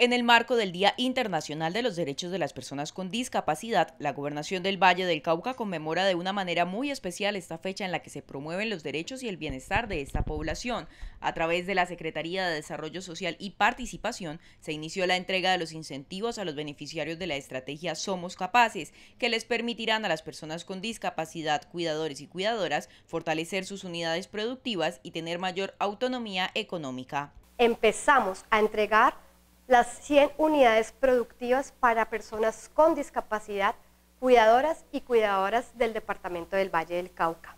En el marco del Día Internacional de los Derechos de las Personas con Discapacidad, la Gobernación del Valle del Cauca conmemora de una manera muy especial esta fecha en la que se promueven los derechos y el bienestar de esta población. A través de la Secretaría de Desarrollo Social y Participación se inició la entrega de los incentivos a los beneficiarios de la estrategia Somos Capaces, que les permitirán a las personas con discapacidad, cuidadores y cuidadoras fortalecer sus unidades productivas y tener mayor autonomía económica. Empezamos a entregar las 100 unidades productivas para personas con discapacidad, cuidadoras y cuidadoras del Departamento del Valle del Cauca.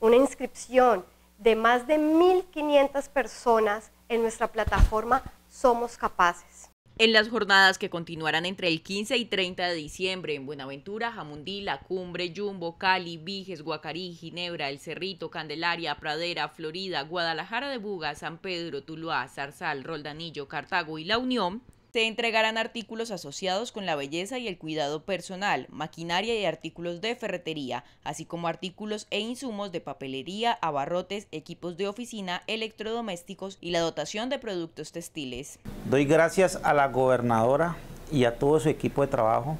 Una inscripción de más de 1.500 personas en nuestra plataforma Somos Capaces en las jornadas que continuarán entre el 15 y 30 de diciembre en Buenaventura, Jamundí, La Cumbre, Jumbo, Cali, Viges, Guacarí, Ginebra, El Cerrito, Candelaria, Pradera, Florida, Guadalajara de Buga, San Pedro, Tuluá, Zarzal, Roldanillo, Cartago y La Unión, se entregarán artículos asociados con la belleza y el cuidado personal, maquinaria y artículos de ferretería, así como artículos e insumos de papelería, abarrotes, equipos de oficina, electrodomésticos y la dotación de productos textiles. Doy gracias a la gobernadora y a todo su equipo de trabajo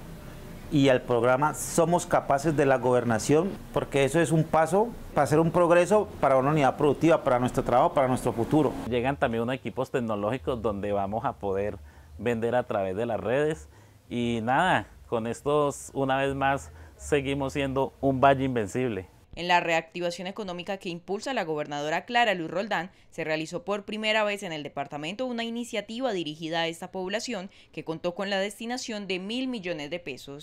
y al programa Somos Capaces de la Gobernación, porque eso es un paso para hacer un progreso para una unidad productiva, para nuestro trabajo, para nuestro futuro. Llegan también unos equipos tecnológicos donde vamos a poder vender a través de las redes. Y nada, con estos una vez más seguimos siendo un valle invencible. En la reactivación económica que impulsa la gobernadora Clara Luz Roldán, se realizó por primera vez en el departamento una iniciativa dirigida a esta población que contó con la destinación de mil millones de pesos.